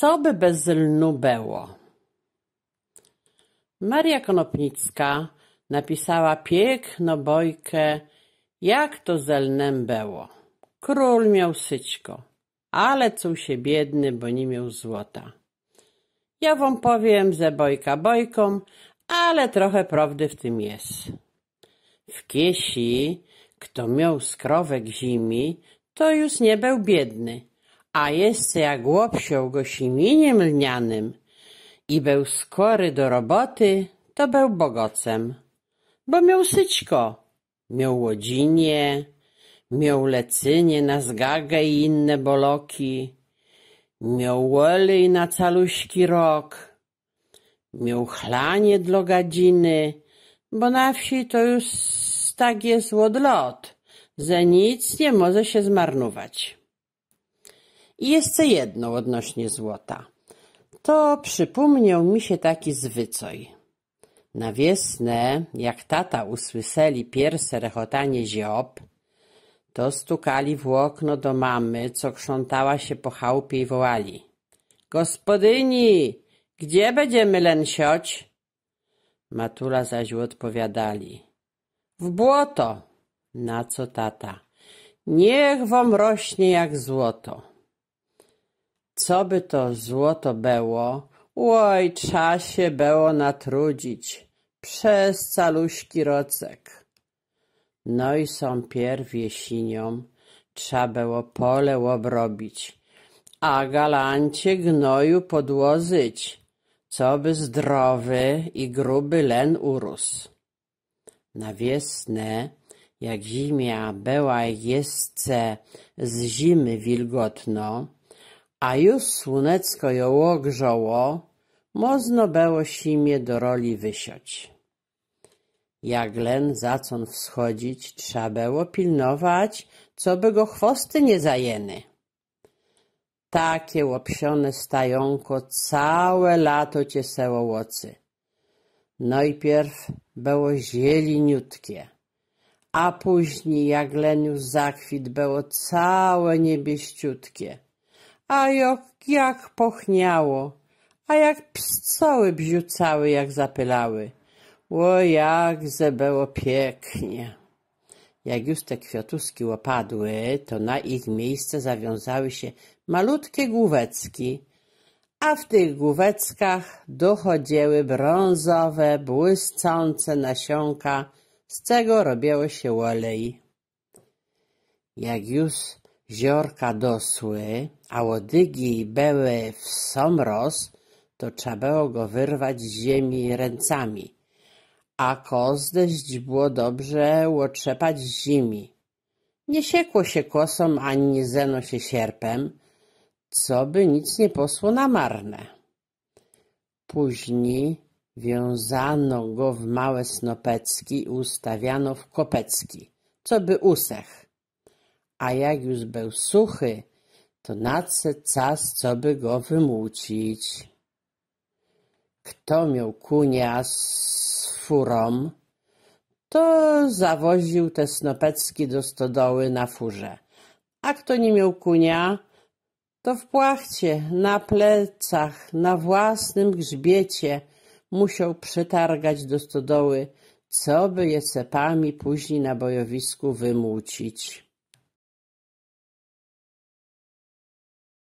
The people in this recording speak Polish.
Co by bez lnu było? Maria Konopnicka napisała piękno bojkę, jak to ze lnem było. Król miał syćko, ale cuł się biedny, bo nie miał złota. Ja wam powiem ze bojka bojką, ale trochę prawdy w tym jest. W kiesi, kto miał skrowek zimi, to już nie był biedny, a jeszcze jak łop go simieniem lnianym i był skory do roboty, to był bogocem, bo miał syćko, miał łodzinie, miał lecynie na zgagę i inne boloki, miał olej na caluśki rok, miał chlanie dla gadziny, bo na wsi to już tak jest łodlot, że nic nie może się zmarnować. I jeszcze jedno odnośnie złota. To przypomniał mi się taki zwyczaj. Na wiosnę, jak tata usłyszeli pierwsze rechotanie ziob, to stukali w okno do mamy, co krzątała się po chałupie i wołali. Gospodyni, gdzie będziemy lęsioć? Matula zaś odpowiadali. W błoto. Na co tata? Niech wam rośnie jak złoto co by to złoto było, oj, czasie było natrudzić przez caluśki rocek. No i są pierw jesienią trza było pole obrobić, a galancie gnoju podłożyć, co by zdrowy i gruby len urósł. Na wiesnę, jak zimia była jestce z zimy wilgotno, a już słonecko ją ogrzało, mozno było simie do roli wysiać. len zacon wschodzić, trzeba było pilnować, co by go chwosty nie zajeny. Takie łopsione stająko całe lato ciesęło łocy. Najpierw było zieliniutkie, a później jak już zakwit było całe niebieściutkie a jak jak pochniało, a jak pszczoły bziucały, jak zapylały. O, jak zebeło pięknie. Jak już te kwiatuski opadły, to na ich miejsce zawiązały się malutkie główeczki, a w tych główeczkach dochodziły brązowe, błyscące nasionka, z czego robiło się olej. Jak już ziorka dosły, a łodygi były w somroz, to trza było go wyrwać z ziemi ręcami, a kozdeść było dobrze łotrzepać z zimi. Nie siekło się kosą, ani nie zeno się sierpem, co by nic nie posło na marne. Później wiązano go w małe snopecki i ustawiano w kopecki, co by usech a jak już był suchy, to nadszedł czas, co by go wymucić. Kto miał kunia z furą, to zawoził te snopecki do stodoły na furze. A kto nie miał kunia, to w płachcie, na plecach, na własnym grzbiecie musiał przetargać do stodoły, co by je cepami później na bojowisku wymucić.